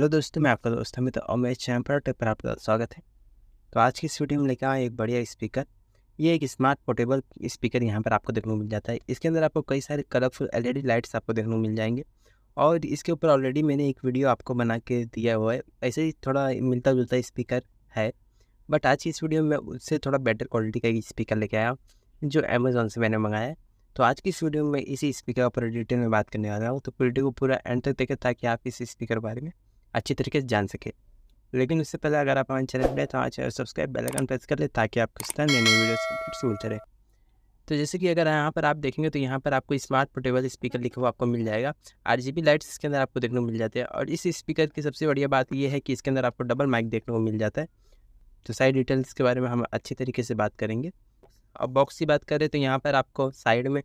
hello दोस्तों मैं आपका दोस्त अमित और मेरे चैनल पर टिप पर आपका स्वागत है तो आज की इस वीडियो में लेकर आए एक बढ़िया स्पीकर ये एक स्मार्ट पोर्टेबल स्पीकर यहाँ पर आपको देखने को मिल जाता है इसके अंदर आपको कई सारे कलरफुल एलईडी लाइट्स आपको देखने को मिल जाएंगे और इसके ऊपर ऑलरेडी मैंने एक वीडियो आपको बना के दिया हुआ है ऐसे ही थोड़ा मिलता जुलता स्पीकर है बट आज की इस वीडियो में उससे थोड़ा बेटर क्वालिटी का स्पीकर लेके आया जो अमेज़ोन से मैंने मंगाया है तो आज की इस वीडियो में इसी स्पीकर पर डिटेल में बात करने वाला हूँ तो वीडियो को पूरा एंड तक देखें ताकि आप इस स्पीकर के बारे में अच्छी तरीके से जान सके लेकिन उससे पहले अगर आप हमारे चैनल पर तो हमारे channel subscribe bell icon press कर ले ताकि आपको इस तरह नई नई वीडियोस अपडेट्स रहे तो जैसे कि अगर यहाँ पर आप देखेंगे तो यहाँ पर आपको स्मार्ट पोर्टेबल स्पीकर लिखा हुआ आपको मिल जाएगा आर जी बी लाइट्स इसके अंदर आपको देखने को मिल जाते हैं और इस स्पीकर की सबसे बढ़िया बात यह है कि इसके अंदर आपको डबल माइक देखने को मिल जाता है तो साइड डिटेल्स के बारे में हम अच्छी तरीके से बात करेंगे और बॉक्स की बात करें तो यहाँ पर आपको साइड में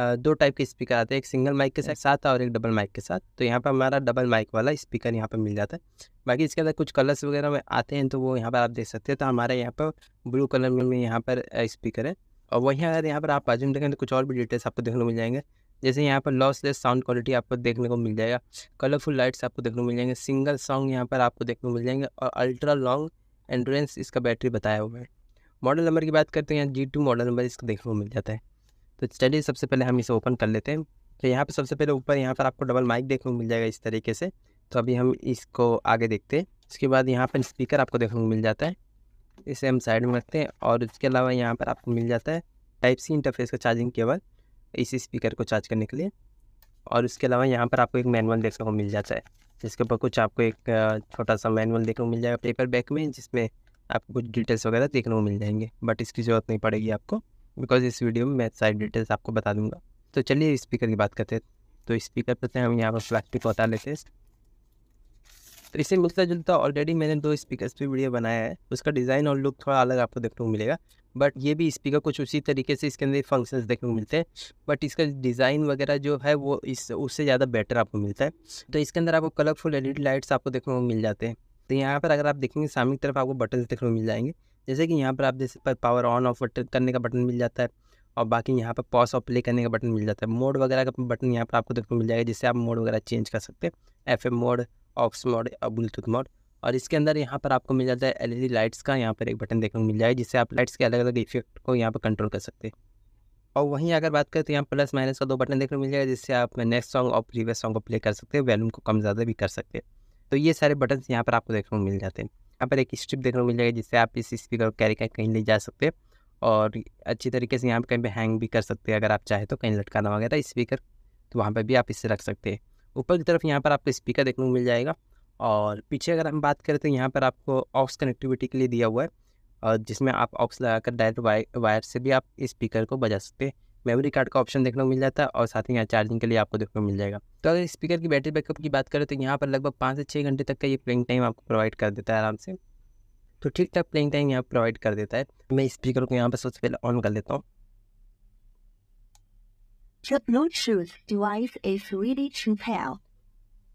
दो टाइप के स्पीकर आते हैं एक सिंगल माइक के साथ साथ और एक डबल माइक के साथ तो यहाँ पर हमारा डबल माइक वाला स्पीकर यहाँ पर मिल जाता है बाकी इसके अंदर कुछ कलर्स वगैरह में आते हैं तो वो यहाँ पर आप देख सकते हैं तो हमारे यहाँ पर ब्लू कलर में यहाँ पर स्पीकर है और वहीं अगर यहाँ पर आप बाजू में देखें तो कुछ और भी डिटेल्स आपको देखने को मिल जाएंगे जैसे यहाँ पर लॉसलेस साउंड क्वालिटी आपको देखने को मिल जाएगा कलरफुल लाइट्स आपको देखने को मिल जाएंगे सिंगल सॉन्ग यहाँ पर आपको देखने को मिल जाएंगे और अल्ट्रा लॉन्ग एंड्रेंस इसका बैटरी बताया हुआ है मॉडल नंबर की बात करते हैं यहाँ जी टू मॉडल नंबर इसका देखने को मिल जाता है तो चलिए सबसे पहले हम इसे ओपन कर लेते हैं तो यहाँ पर सबसे पहले ऊपर यहाँ पर आपको डबल माइक देखने को मिल जाएगा इस तरीके से तो अभी हम इसको आगे देखते हैं उसके बाद यहाँ पर स्पीकर आपको देखने को मिल जाता है इसे हम साइड में रखते हैं और इसके अलावा यहाँ पर आपको मिल जाता है टाइप सी इंटरफेस का चार्जिंग केबल इस स्पीकर को चार्ज करने के लिए और उसके अलावा यहाँ पर आपको एक मैनुअल देखने को मिल जाता है जिसके ऊपर कुछ आपको एक छोटा सा मैनुअल देखने को मिल जाएगा पेपर बैक में जिसमें आपको कुछ डिटेल्स वगैरह देखने को मिल जाएंगे बट इसकी ज़रूरत नहीं पड़ेगी आपको बिकॉज इस वीडियो में मैं सारी डिटेल्स आपको बता दूंगा तो चलिए स्पीकर की बात करते हैं तो स्पीकर पर हम यहाँ पर प्लास्टिक बता लेते हैं तो इससे मिलता जुलता ऑलरेडी मैंने दो स्पीकर पर वीडियो बनाया है उसका डिज़ाइन और लुक थोड़ा अलग आपको देखने को मिलेगा बट ये भी स्पीकर कुछ उसी तरीके से इसके अंदर फंक्शंस देखने को मिलते हैं बट इसका डिज़ाइन वगैरह जो है वो इस उससे ज़्यादा बेटर आपको मिलता है तो इसके अंदर आपको कलरफुल एल लाइट्स आपको देखने को मिल जाते हैं तो यहाँ पर अगर आप देखेंगे सामने की तरफ आपको बटन देखने को मिल जाएंगे जैसे कि यहाँ पर आप जैसे पर पावर ऑन ऑफ करने का बटन मिल जाता है और बाकी यहाँ पर पॉज और प्ले करने का बटन मिल जाता है मोड वगैरह का बटन यहाँ पर आपको देखने को मिल जाएगा जिससे आप मोड वगैरह चेंज कर सकते हैं एफ मोड ऑफ्स मोड और ब्लूटूथ मोड और इसके अंदर यहाँ पर आपको मिल जाता है एलईडी लाइट्स का यहाँ पर एक बटन देखने को मिल जाएगा जिससे आप लाइट्स के अलग अलग इफेक्ट को यहाँ पर कंट्रोल कर सकते हैं और वहीं अगर बात करें तो यहाँ प्लस माइनस का दो बटन देखने को मिल जाएगा जिससे आप नेक्स्ट सॉन्ग और प्रीवियस सॉन्ग को प्ले कर सकते हैं वैल्यूम को कम ज़्यादा भी कर सकते हैं तो ये सारे बटन यहाँ पर आपको देखने को मिल जाते हैं यहाँ पर एक स्ट्रिप देखने को मिल जाएगी जिससे आप इस स्पीकर को कैरी कर कहीं ले जा सकते और अच्छी तरीके से यहाँ पर कहीं पर हैंग भी कर सकते हैं अगर आप चाहें तो कहीं लटकाना वगैरह स्पीकर तो वहाँ पर भी आप इसे रख सकते हैं ऊपर की तरफ यहाँ पर आपको स्पीकर देखने को मिल जाएगा और पीछे अगर हम बात करें तो यहाँ पर आपको ऑक्स कनेक्टिविटी के लिए दिया हुआ है और जिसमें आप ऑक्स लगाकर डायरेक्ट वायर से भी आप स्पीकर को बजा सकते हैं मेमोरी कार्ड का ऑप्शन देखने को मिल जाता है और साथ ही यहाँ चार्जिंग के लिए आपको देखने को मिल जाएगा तो अगर स्पीकर की बैटरी बैकअप की बात करें तो यहाँ पर लगभग पाँच से छः घंटे तक का ये प्लेइंग टाइम आपको प्रोवाइड कर देता है आराम से तो ठीक ठाक प्लेइंग टाइम यहाँ प्रोवाइड कर देता है मैं स्पीकर को यहाँ पर सबसे पहले ऑन कर देता हूँ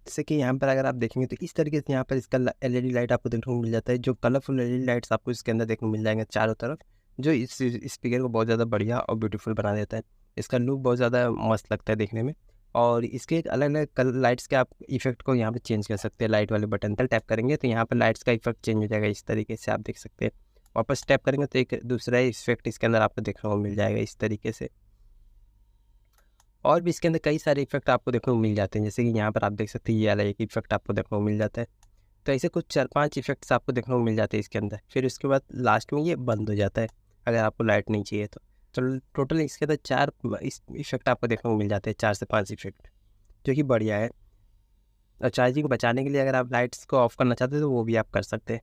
जैसे कि यहाँ पर अगर आप देखेंगे तो इस तरीके से यहाँ पर इसका एलईडी लाइट आपको देखने को मिल जाता है जो कलरफुल एलईडी लाइट्स आपको इसके अंदर देखने को मिल जाएंगे चारों तरफ जो इस स्पीकर को बहुत ज़्यादा बढ़िया और ब्यूटीफुल बना देता है इसका लुक बहुत ज़्यादा मस्त लगता है देखने में और इसके अलग अलग कलर लाइट्स के आप इफेक्ट को यहाँ पे चेंज कर सकते हैं लाइट वाले बटन पर टैप करेंगे तो यहाँ पर लाइट्स का इफेक्ट चेंज हो जाएगा इस तरीके से आप देख सकते हैं वापस टैप करेंगे तो एक दूसरा इफेक्ट इसके अंदर आपको देखने को मिल जाएगा इस तरीके से और भी इसके अंदर कई सारे इफेक्ट आपको देखने को मिल जाते हैं जैसे कि यहाँ पर आप देख सकते हैं ये अलग एक इफेक्ट आपको देखने को मिल जाता है तो ऐसे कुछ चार पाँच इफेक्ट्स आपको देखने को मिल जाते हैं इसके अंदर फिर उसके बाद लास्ट में ये बंद हो जाता है अगर आपको लाइट नहीं चाहिए तो तो टोटल इसके अंदर चार इस इफेक्ट आपको देखने को मिल जाते हैं चार से पाँच इफेक्ट जो कि बढ़िया है और चार्जिंग बचाने के लिए अगर आप लाइट्स को ऑफ करना चाहते हैं तो वो भी आप कर सकते हैं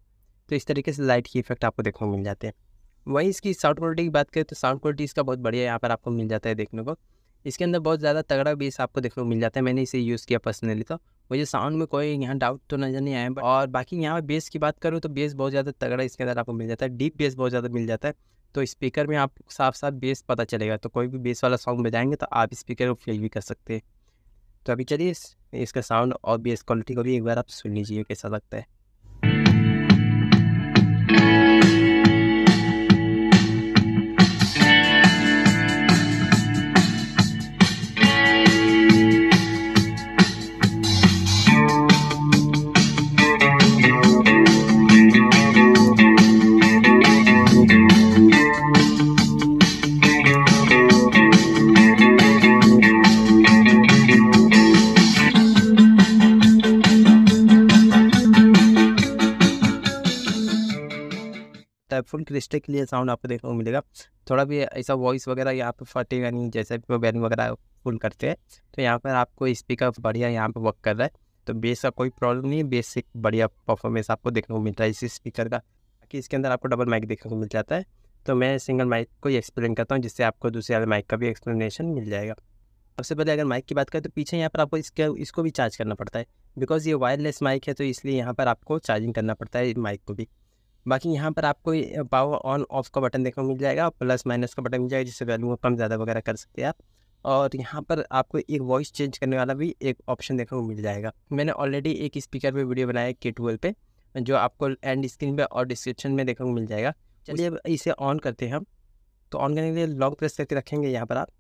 तो इस तरीके से लाइट की इफेक्ट आपको देखने को मिल जाते हैं वहीं इसकी साउंड क्वालिटी की बात करें तो साउंड क्वालिटी इसका बहुत बढ़िया यहाँ पर आपको मिल जाता है देखने को इसके अंदर बहुत ज़्यादा तगड़ा बेस आपको देखने को मिल जाता है मैंने इसे यूज़ किया पर्सनली तो मुझे साउंड में कोई यहाँ डाउट तो नज़र नहीं आया और बाकी यहाँ पर बेस की बात करूँ तो बेस बहुत ज़्यादा तगड़ा इसके अंदर आपको मिल जाता है डीप बेस बहुत ज़्यादा मिल जाता है तो स्पीकर में आप साफ साफ बेस पता चलेगा तो कोई भी बेस वाला सॉन्ग बजाएंगे तो आप स्पीकर को फील भी कर सकते हैं तो अभी चलिए इसका साउंड और बेस क्वालिटी को भी एक बार आप सुन लीजिए कैसा लगता है फुल क्रिस्टल के लिए साउंड आपको देखने को मिलेगा थोड़ा भी ऐसा वॉइस वगैरह यहाँ पर फटे यानी जैसे भी वैन वगैरह फुल करते हैं तो यहाँ पर आपको स्पीकर बढ़िया यहाँ पर वर्क कर रहा है तो बेस का कोई प्रॉब्लम नहीं है बेस से बढ़िया परफॉर्मेंस आपको देखने को मिलता है इसी स्पीकर का बाकी इसके अंदर आपको डबल माइक देखने को मिल जाता है तो मैं सिंगल माइक को ही एक्सप्लेन करता हूँ जिससे आपको दूसरे वाले माइक का भी एक्सप्लेनेशन मिल जाएगा सबसे पहले अगर माइक की बात करें तो पीछे यहाँ पर आपको इसके इसको भी चार्ज करना पड़ता है बिकॉज़ ये वायरलेस माइक है तो इसलिए यहाँ पर आपको चार्जिंग करना पड़ता है माइक को भी बाकी यहाँ पर आपको पावर ऑन ऑफ का बटन देखने को मिल जाएगा प्लस माइनस का बटन मिल जाएगा जिससे वैल्यू कम ज़्यादा वगैरह कर सकते हैं आप और यहाँ पर आपको एक वॉइस चेंज करने वाला भी एक ऑप्शन देखने को मिल जाएगा मैंने ऑलरेडी एक स्पीकर पे वीडियो बनाया के ट्वेल्व पे जो आपको एंड स्क्रीन पे और डिस्क्रिप्शन में देखने को मिल जाएगा चलिए अब इसे ऑन करते हैं हम तो ऑन करने के लिए लॉन्ग प्रेस करके रखेंगे यहाँ पर आप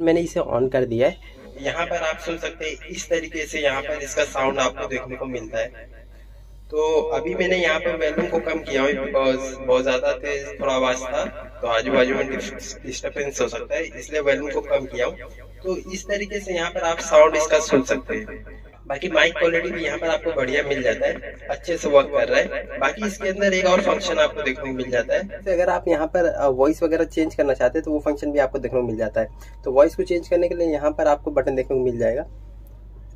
मैंने इसे ऑन कर दिया है यहाँ पर आप सुन सकते हैं इस तरीके से यहाँ पर इसका साउंड आपको देखने को मिलता है तो अभी मैंने यहाँ पे वैल्यूम को कम किया हूँ बिकॉज बहुत ज़्यादा थे थोड़ा आवाज़ था तो आजू बाजू में डिस्टर्बेंस हो सकता है इसलिए वैल्यूम को कम किया हूँ तो इस तरीके से यहाँ पर आप साउंड इसका सुन सकते हैं बाकी माइक क्वालिटी भी यहाँ पर आपको बढ़िया मिल जाता है अच्छे से वर्क कर रहा है बाकी इसके अंदर एक और फंक्शन आपको देखने को मिल जाता है तो अगर आप यहाँ पर वॉइस वगैरह चेंज करना चाहते हैं तो वो फंक्शन भी आपको देखने को मिल जाता है तो वॉइस को चेंज करने के लिए यहाँ पर आपको बटन देखने को मिल जाएगा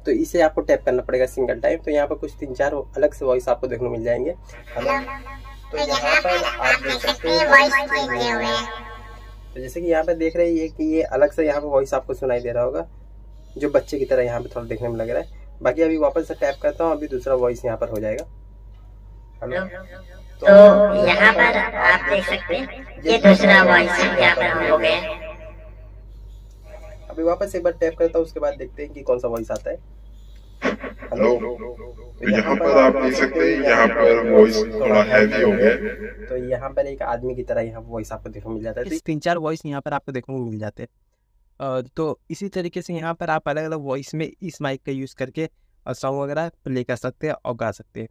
तो इसे आपको टैप करना पड़ेगा सिंगल टाइम तो यहाँ पर कुछ तीन चार अलग से वॉइस आपको देखने मिल जाएंगे तो तो जैसे कि यहाँ पे देख रहे हैं कि ये अलग से यहाँ पे वॉइस आपको सुनाई दे रहा होगा जो बच्चे की तरह यहाँ पे थोड़ा देखने में लग रहा है बाकी अभी वापस से टैप करता हूँ अभी दूसरा वॉइस यहाँ पर हो जाएगा हेलो तो, तो यहाँ पर आप देख सकते हैं ये दूसरा वॉइस यहाँ पर हो गया अभी वापस एक बार टैप करता हूँ उसके बाद देखते हैं कि कौन सा वॉइस आता है हेलो तो यहाँ पर आप देख सकते हैं यहाँ पर वॉइस थोड़ा हैवी हो गया तो यहाँ पर एक आदमी की तरह यहाँ वॉइस आपको देखने मिल जाता है तीन चार वॉइस यहाँ पर आपको देखने को मिल जाते हैं तो इसी तरीके से यहाँ पर आप अलग अलग वॉइस में इस माइक का यूज़ करके सॉन्ग वगैरह प्ले कर सकते हैं और गा सकते हैं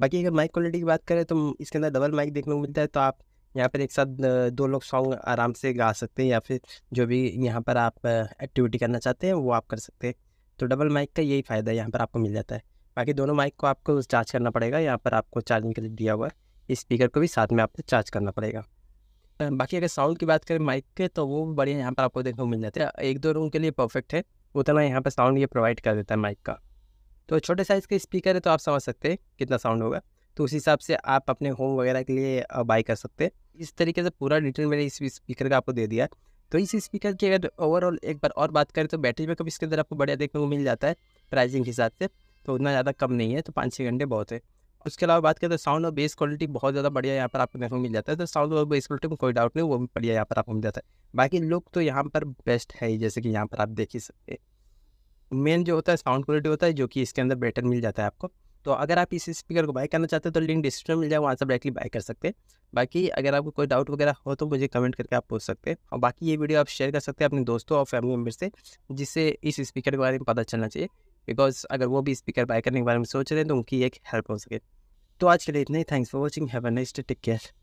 बाकी अगर माइक क्वालिटी की बात करें तो इसके अंदर डबल माइक देखने को मिलता है तो आप यहाँ पर एक साथ दो लोग सॉन्ग आराम से गा सकते हैं या फिर जो भी यहाँ पर आप एक्टिविटी करना चाहते हैं वो आप कर सकते हैं तो डबल माइक का यही फ़ायदा है यहाँ पर आपको मिल जाता है बाकी दोनों माइक को आपको चार्ज करना पड़ेगा यहाँ पर आपको चार्जिंग के लिए दिया हुआ है स्पीकर को भी साथ में आपको चार्ज करना पड़ेगा बाकी अगर साउंड की बात करें माइक के तो वो बढ़िया यहाँ पर आपको देखने को मिल जाता है एक दो रूम के लिए परफेक्ट है उतना यहाँ पर साउंड ये प्रोवाइड कर देता है माइक का तो छोटे साइज़ के स्पीकर है तो आप समझ सकते हैं कितना साउंड होगा तो उस हिसाब से आप अपने होम वगैरह के लिए बाई कर सकते हैं इस तरीके से पूरा डिटेल मैंने इस स्पीकर का आपको दे दिया तो इस स्पीकर की अगर ओवरऑल एक बार और बात करें तो बैटरी बैकअप इसके अंदर आपको बढ़िया देखने को मिल जाता है प्राइसिंग के हिसाब से तो उतना ज़्यादा कम नहीं है तो पाँच छः घंटे बहुत है उसके अलावा बात करें तो साउंड और बेस क्वालिटी बहुत ज़्यादा बढ़िया यहाँ पर आपको देखने को मिल जाता है तो साउंड और बेस क्वालिटी में कोई डाउट नहीं वो भी बढ़िया यहाँ पर आपको मिल जाता है बाकी लुक तो यहाँ पर बेस्ट है जैसे कि यहाँ पर आप देख ही सकते हैं मेन जो होता है साउंड क्वालिटी होता है जो कि इसके अंदर बेटर मिल जाता है आपको तो अगर आप इस स्पीकर को बाय करना चाहते हो तो लिंक डिस्क्रिप्शन मिल जाए वहाँ से डायरेक्टली बाय कर सकते हैं बाकी अगर आपको कोई डाउट वगैरह हो तो मुझे कमेंट करके आप पूछ सकते हैं और बाकी ये वीडियो आप शेयर कर सकते हैं अपने दोस्तों और फैमिली मेम्बर से जिससे इस स्पीकर के बारे में पता चलना चाहिए बिकॉज अगर वो भी स्पीकर बाय करने के बारे में सोच रहे हैं तो उनकी एक हेल्प हो सके तो आज के लिए इतना ही thanks for watching have a next take care